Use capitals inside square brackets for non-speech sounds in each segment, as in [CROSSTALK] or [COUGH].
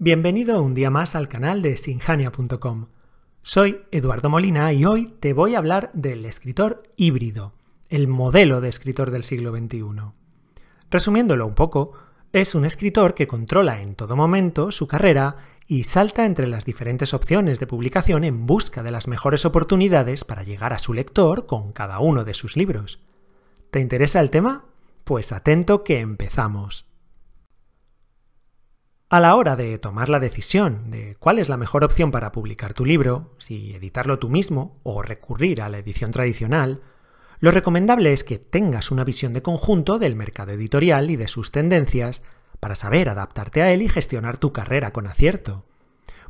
Bienvenido un día más al canal de sinjania.com. Soy Eduardo Molina y hoy te voy a hablar del escritor híbrido, el modelo de escritor del siglo XXI. Resumiéndolo un poco, es un escritor que controla en todo momento su carrera y salta entre las diferentes opciones de publicación en busca de las mejores oportunidades para llegar a su lector con cada uno de sus libros. ¿Te interesa el tema? Pues atento que empezamos. A la hora de tomar la decisión de cuál es la mejor opción para publicar tu libro, si editarlo tú mismo o recurrir a la edición tradicional, lo recomendable es que tengas una visión de conjunto del mercado editorial y de sus tendencias para saber adaptarte a él y gestionar tu carrera con acierto.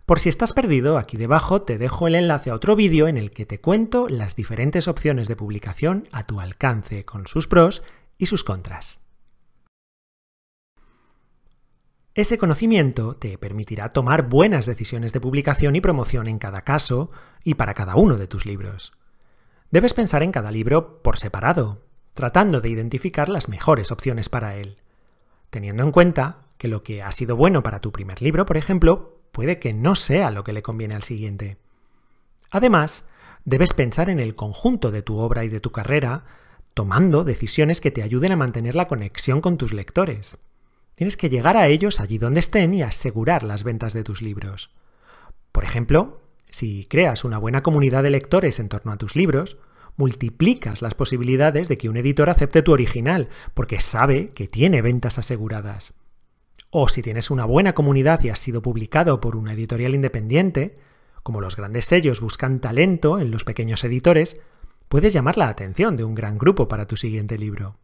Por si estás perdido, aquí debajo te dejo el enlace a otro vídeo en el que te cuento las diferentes opciones de publicación a tu alcance con sus pros y sus contras. Ese conocimiento te permitirá tomar buenas decisiones de publicación y promoción en cada caso y para cada uno de tus libros. Debes pensar en cada libro por separado, tratando de identificar las mejores opciones para él, teniendo en cuenta que lo que ha sido bueno para tu primer libro, por ejemplo, puede que no sea lo que le conviene al siguiente. Además, debes pensar en el conjunto de tu obra y de tu carrera, tomando decisiones que te ayuden a mantener la conexión con tus lectores. Tienes que llegar a ellos allí donde estén y asegurar las ventas de tus libros. Por ejemplo, si creas una buena comunidad de lectores en torno a tus libros, multiplicas las posibilidades de que un editor acepte tu original, porque sabe que tiene ventas aseguradas. O si tienes una buena comunidad y has sido publicado por una editorial independiente, como los grandes sellos buscan talento en los pequeños editores, puedes llamar la atención de un gran grupo para tu siguiente libro.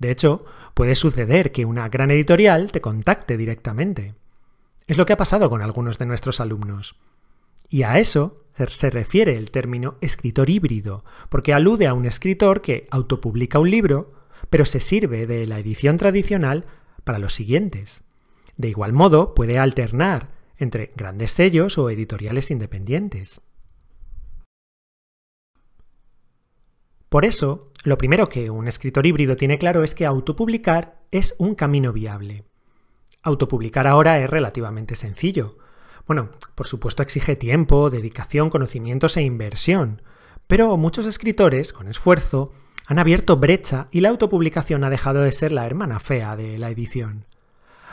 De hecho, puede suceder que una gran editorial te contacte directamente. Es lo que ha pasado con algunos de nuestros alumnos. Y a eso er-, se refiere el término escritor híbrido, porque alude a un escritor que autopublica un libro, pero se sirve de la edición tradicional para los siguientes. De igual modo, puede alternar entre grandes sellos o editoriales independientes. Por eso, lo primero que un escritor híbrido tiene claro es que autopublicar es un camino viable. Autopublicar ahora es relativamente sencillo. Bueno, por supuesto exige tiempo, dedicación, conocimientos e inversión, pero muchos escritores, con esfuerzo, han abierto brecha y la autopublicación ha dejado de ser la hermana fea de la edición.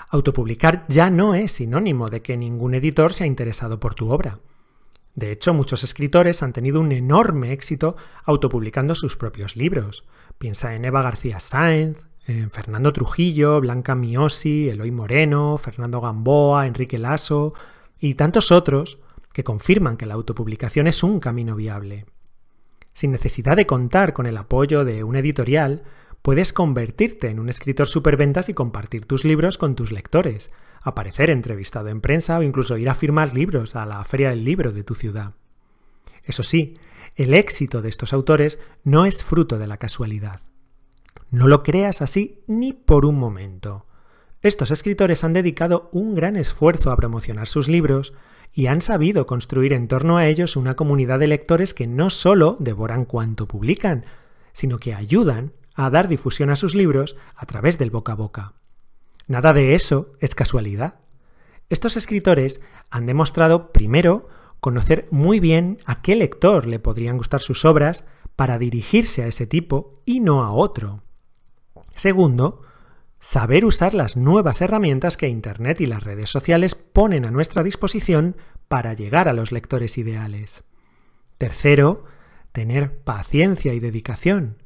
Autopublicar ya no es sinónimo de que ningún editor se ha interesado por tu obra. De hecho, muchos escritores han tenido un enorme éxito autopublicando sus propios libros. Piensa en Eva García Sáenz, en Fernando Trujillo, Blanca Miosi, Eloy Moreno, Fernando Gamboa, Enrique Lasso y tantos otros que confirman que la autopublicación es un camino viable. Sin necesidad de contar con el apoyo de un editorial, puedes convertirte en un escritor superventas y compartir tus libros con tus lectores, aparecer entrevistado en prensa o incluso ir a firmar libros a la feria del libro de tu ciudad. Eso sí, el éxito de estos autores no es fruto de la casualidad. No lo creas así ni por un momento. Estos escritores han dedicado un gran esfuerzo a promocionar sus libros y han sabido construir en torno a ellos una comunidad de lectores que no solo devoran cuanto publican, sino que ayudan a dar difusión a sus libros a través del boca a boca. Nada de eso es casualidad. Estos escritores han demostrado, primero, conocer muy bien a qué lector le podrían gustar sus obras para dirigirse a ese tipo y no a otro. Segundo, saber usar las nuevas herramientas que Internet y las redes sociales ponen a nuestra disposición para llegar a los lectores ideales. Tercero, tener paciencia y dedicación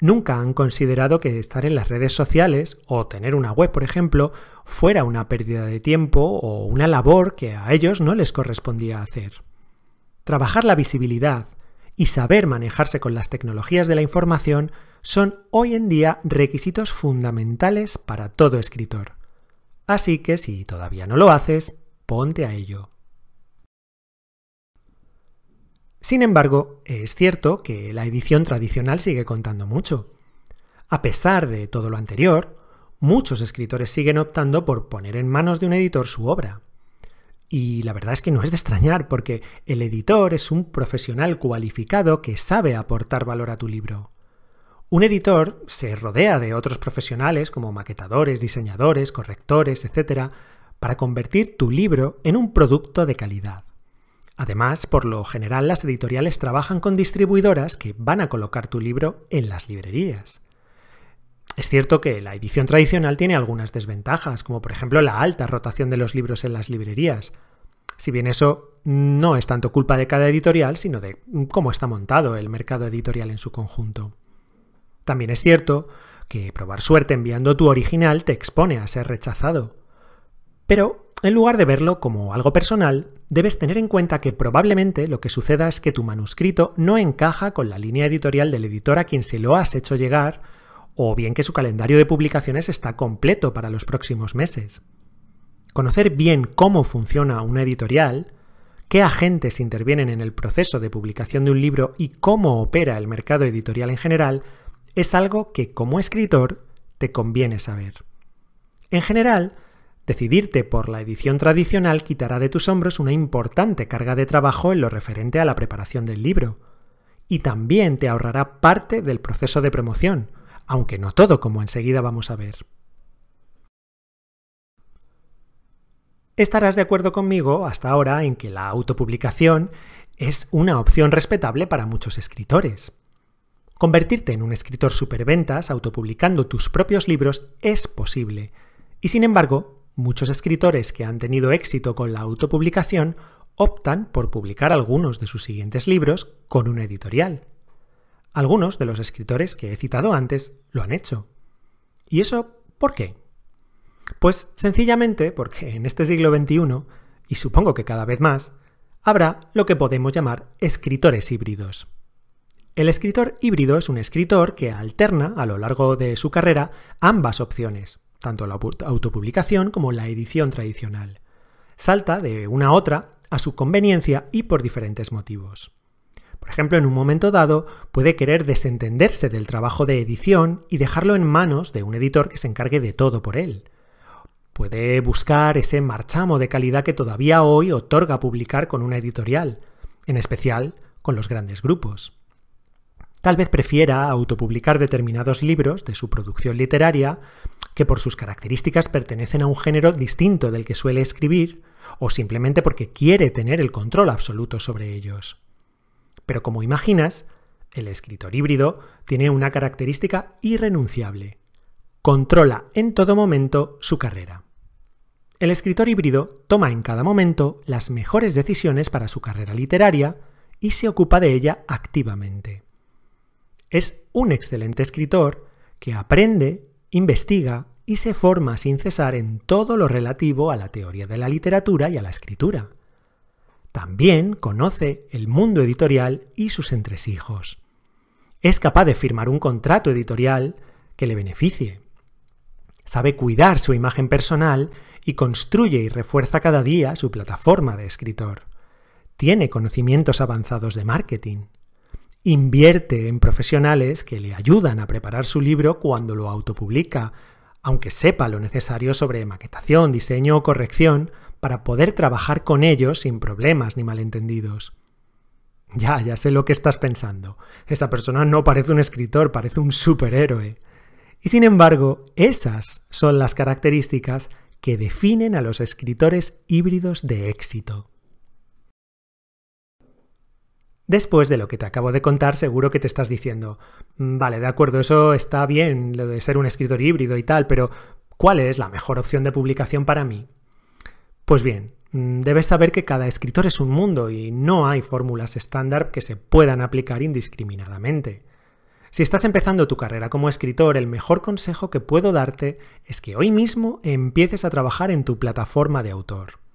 nunca han considerado que estar en las redes sociales o tener una web, por ejemplo, fuera una pérdida de tiempo o una labor que a ellos no les correspondía hacer. Trabajar la visibilidad y saber manejarse con las tecnologías de la información son hoy en día requisitos fundamentales para todo escritor. Así que si todavía no lo haces, ponte a ello. Sin embargo, es cierto que la edición tradicional sigue contando mucho. A pesar de todo lo anterior, muchos escritores siguen optando por poner en manos de un editor su obra. Y la verdad es que no es de extrañar, porque el editor es un profesional cualificado que sabe aportar valor a tu libro. Un editor se rodea de otros profesionales como maquetadores, diseñadores, correctores, etc., para convertir tu libro en un producto de calidad. Además, por lo general las editoriales trabajan con distribuidoras que van a colocar tu libro en las librerías. Es cierto que la edición tradicional tiene algunas desventajas, como por ejemplo la alta rotación de los libros en las librerías. Si bien eso no es tanto culpa de cada editorial, sino de cómo está montado el mercado editorial en su conjunto. También es cierto que probar suerte enviando tu original te expone a ser rechazado. Pero en lugar de verlo como algo personal, debes tener en cuenta que probablemente lo que suceda es que tu manuscrito no encaja con la línea editorial del editor a quien se lo has hecho llegar, o bien que su calendario de publicaciones está completo para los próximos meses. Conocer bien cómo funciona una editorial, qué agentes intervienen en el proceso de publicación de un libro y cómo opera el mercado editorial en general, es algo que como escritor te conviene saber. En general, Decidirte por la edición tradicional quitará de tus hombros una importante carga de trabajo en lo referente a la preparación del libro. Y también te ahorrará parte del proceso de promoción, aunque no todo, como enseguida vamos a ver. Estarás de acuerdo conmigo hasta ahora en que la autopublicación es una opción respetable para muchos escritores. Convertirte en un escritor superventas autopublicando tus propios libros es posible, y sin embargo, Muchos escritores que han tenido éxito con la autopublicación optan por publicar algunos de sus siguientes libros con una editorial. Algunos de los escritores que he citado antes lo han hecho. ¿Y eso por qué? Pues sencillamente porque en este siglo XXI, y supongo que cada vez más, habrá lo que podemos llamar escritores híbridos. El escritor híbrido es un escritor que alterna a lo largo de su carrera ambas opciones tanto la autopublicación como la edición tradicional. Salta de una a otra a su conveniencia y por diferentes motivos. Por ejemplo, en un momento dado puede querer desentenderse del trabajo de edición y dejarlo en manos de un editor que se encargue de todo por él. Puede buscar ese marchamo de calidad que todavía hoy otorga publicar con una editorial, en especial con los grandes grupos. Tal vez prefiera autopublicar determinados libros de su producción literaria que por sus características pertenecen a un género distinto del que suele escribir, o simplemente porque quiere tener el control absoluto sobre ellos. Pero como imaginas, el escritor híbrido tiene una característica irrenunciable. Controla en todo momento su carrera. El escritor híbrido toma en cada momento las mejores decisiones para su carrera literaria y se ocupa de ella activamente. Es un excelente escritor que aprende investiga y se forma sin cesar en todo lo relativo a la teoría de la literatura y a la escritura. También conoce el mundo editorial y sus entresijos. Es capaz de firmar un contrato editorial que le beneficie. Sabe cuidar su imagen personal y construye y refuerza cada día su plataforma de escritor. Tiene conocimientos avanzados de marketing. Invierte en profesionales que le ayudan a preparar su libro cuando lo autopublica, aunque sepa lo necesario sobre maquetación, diseño o corrección, para poder trabajar con ellos sin problemas ni malentendidos. Ya, ya sé lo que estás pensando. Esta persona no parece un escritor, parece un superhéroe. Y sin embargo, esas son las características que definen a los escritores híbridos de éxito. Después de lo que te acabo de contar, seguro que te estás diciendo, mm, vale, de acuerdo, eso está bien, lo de ser un escritor híbrido y tal, pero ¿cuál es la mejor opción de publicación para mí? Pues bien, mm, debes saber que cada escritor es un mundo y no hay fórmulas estándar que se puedan aplicar indiscriminadamente. Si estás empezando tu carrera como escritor, el mejor consejo que puedo darte es que hoy mismo empieces a trabajar en tu plataforma de autor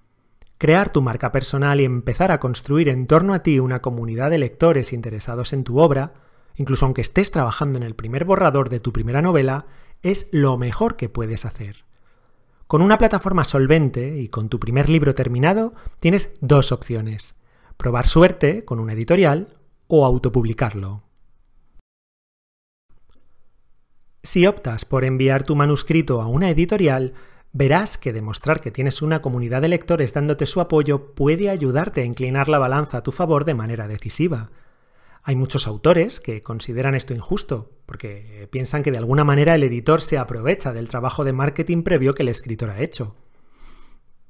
crear tu marca personal y empezar a construir en torno a ti una comunidad de lectores interesados en tu obra, incluso aunque estés trabajando en el primer borrador de tu primera novela, es lo mejor que puedes hacer. Con una plataforma solvente y con tu primer libro terminado, tienes dos opciones. Probar suerte con una editorial o autopublicarlo. Si optas por enviar tu manuscrito a una editorial, Verás que demostrar que tienes una comunidad de lectores dándote su apoyo puede ayudarte a inclinar la balanza a tu favor de manera decisiva. Hay muchos autores que consideran esto injusto, porque piensan que de alguna manera el editor se aprovecha del trabajo de marketing previo que el escritor ha hecho.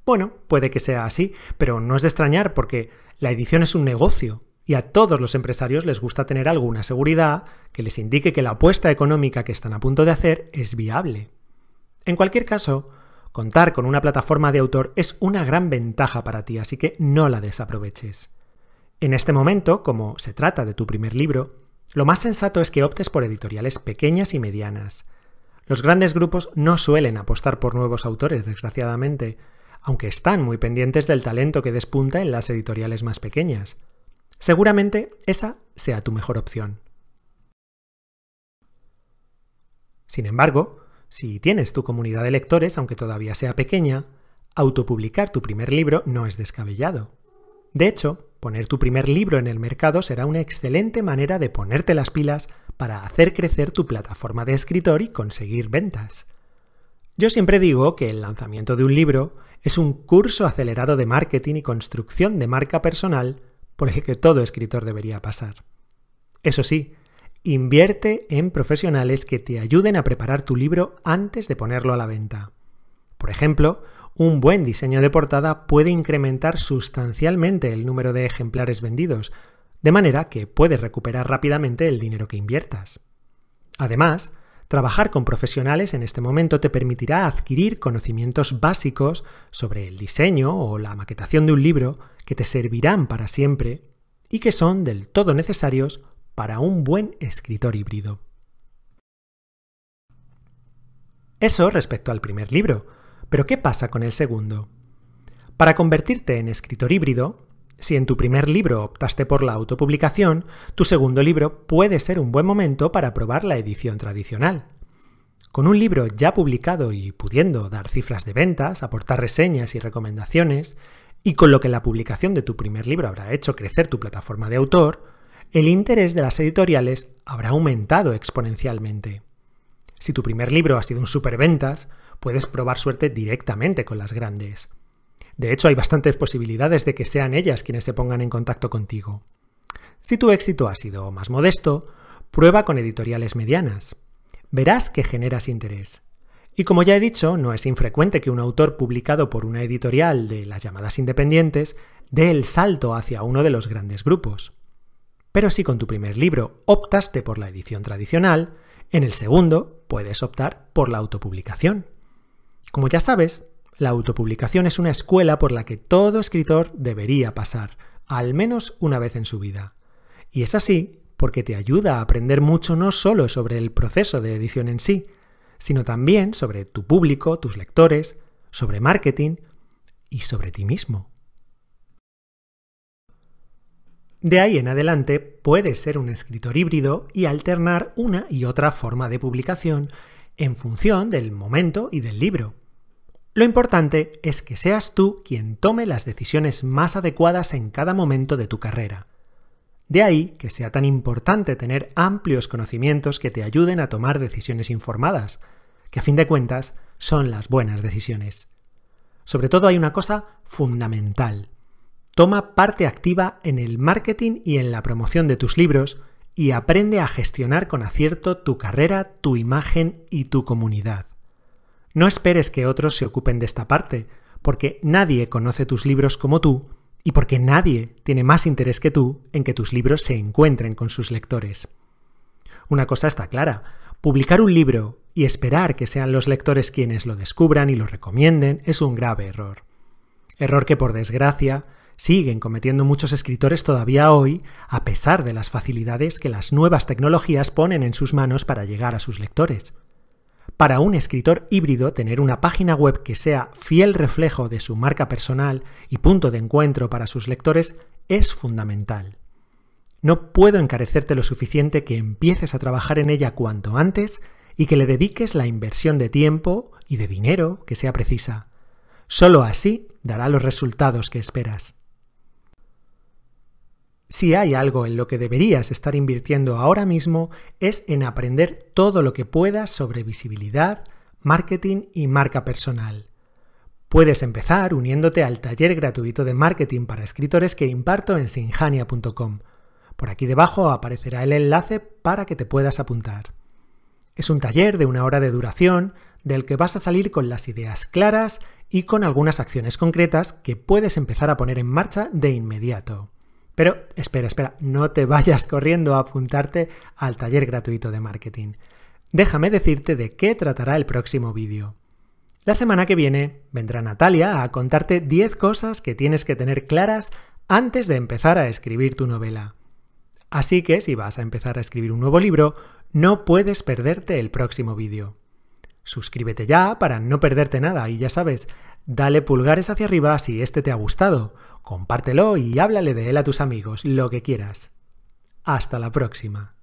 Bueno, puede que sea así, pero no es de extrañar porque la edición es un negocio y a todos los empresarios les gusta tener alguna seguridad que les indique que la apuesta económica que están a punto de hacer es viable. En cualquier caso, Contar con una plataforma de autor es una gran ventaja para ti, así que no la desaproveches. En este momento, como se trata de tu primer libro, lo más sensato es que optes por editoriales pequeñas y medianas. Los grandes grupos no suelen apostar por nuevos autores, desgraciadamente, aunque están muy pendientes del talento que despunta en las editoriales más pequeñas. Seguramente esa sea tu mejor opción. Sin embargo, si tienes tu comunidad de lectores, aunque todavía sea pequeña, autopublicar tu primer libro no es descabellado. De hecho, poner tu primer libro en el mercado será una excelente manera de ponerte las pilas para hacer crecer tu plataforma de escritor y conseguir ventas. Yo siempre digo que el lanzamiento de un libro es un curso acelerado de marketing y construcción de marca personal por el que todo escritor debería pasar. Eso sí, Invierte en profesionales que te ayuden a preparar tu libro antes de ponerlo a la venta. Por ejemplo, un buen diseño de portada puede incrementar sustancialmente el número de ejemplares vendidos, de manera que puedes recuperar rápidamente el dinero que inviertas. Además, trabajar con profesionales en este momento te permitirá adquirir conocimientos básicos sobre el diseño o la maquetación de un libro que te servirán para siempre y que son del todo necesarios para un buen escritor híbrido. Eso respecto al primer libro, pero ¿qué pasa con el segundo? Para convertirte en escritor híbrido, si en tu primer libro optaste por la autopublicación, tu segundo libro puede ser un buen momento para probar la edición tradicional. Con un libro ya publicado y pudiendo dar cifras de ventas, aportar reseñas y recomendaciones, y con lo que la publicación de tu primer libro habrá hecho crecer tu plataforma de autor, el interés de las editoriales habrá aumentado exponencialmente. Si tu primer libro ha sido un superventas, puedes probar suerte directamente con las grandes. De hecho, hay bastantes posibilidades de que sean ellas quienes se pongan en contacto contigo. Si tu éxito ha sido más modesto, prueba con editoriales medianas. Verás que generas interés. Y como ya he dicho, no es infrecuente que un autor publicado por una editorial de las llamadas independientes dé el salto hacia uno de los grandes grupos. Pero si con tu primer libro optaste por la edición tradicional, en el segundo puedes optar por la autopublicación. Como ya sabes, la autopublicación es una escuela por la que todo escritor debería pasar, al menos una vez en su vida. Y es así porque te ayuda a aprender mucho no solo sobre el proceso de edición en sí, sino también sobre tu público, tus lectores, sobre marketing y sobre ti mismo. De ahí en adelante puedes ser un escritor híbrido y alternar una y otra forma de publicación en función del momento y del libro. Lo importante es que seas tú quien tome las decisiones más adecuadas en cada momento de tu carrera. De ahí que sea tan importante tener amplios conocimientos que te ayuden a tomar decisiones informadas, que a fin de cuentas son las buenas decisiones. Sobre todo hay una cosa fundamental, Toma parte activa en el marketing y en la promoción de tus libros y aprende a gestionar con acierto tu carrera, tu imagen y tu comunidad. No esperes que otros se ocupen de esta parte, porque nadie conoce tus libros como tú y porque nadie tiene más interés que tú en que tus libros se encuentren con sus lectores. Una cosa está clara, publicar un libro y esperar que sean los lectores quienes lo descubran y lo recomienden es un grave error. Error que por desgracia siguen cometiendo muchos escritores todavía hoy, a pesar de las facilidades que las nuevas tecnologías ponen en sus manos para llegar a sus lectores. Para un escritor híbrido, tener una página web que sea fiel reflejo de su marca personal y punto de encuentro para sus lectores es fundamental. No puedo encarecerte lo suficiente que empieces a trabajar en ella cuanto antes y que le dediques la inversión de tiempo y de dinero que sea precisa. Solo así dará los resultados que esperas. Si hay algo en lo que deberías estar invirtiendo ahora mismo es en aprender todo lo que puedas sobre visibilidad, marketing y marca personal. Puedes empezar uniéndote al taller gratuito de marketing para escritores que imparto en sinjania.com. Por aquí debajo aparecerá el enlace para que te puedas apuntar. Es un taller de una hora de duración del que vas a salir con las ideas claras y con algunas acciones concretas que puedes empezar a poner en marcha de inmediato. Pero espera, espera, no te vayas [LAUGHS] corriendo a apuntarte al taller gratuito de marketing. Déjame decirte de qué tratará el próximo vídeo. La semana que viene vendrá Natalia a contarte 10 cosas que tienes que tener claras antes de empezar a escribir tu novela. Así que si vas a empezar a escribir un nuevo libro, no puedes perderte el próximo vídeo. Suscríbete ya para no perderte nada y ya sabes, dale pulgares hacia arriba si este te ha gustado compártelo y háblale de él a tus amigos, lo que quieras. Hasta la próxima.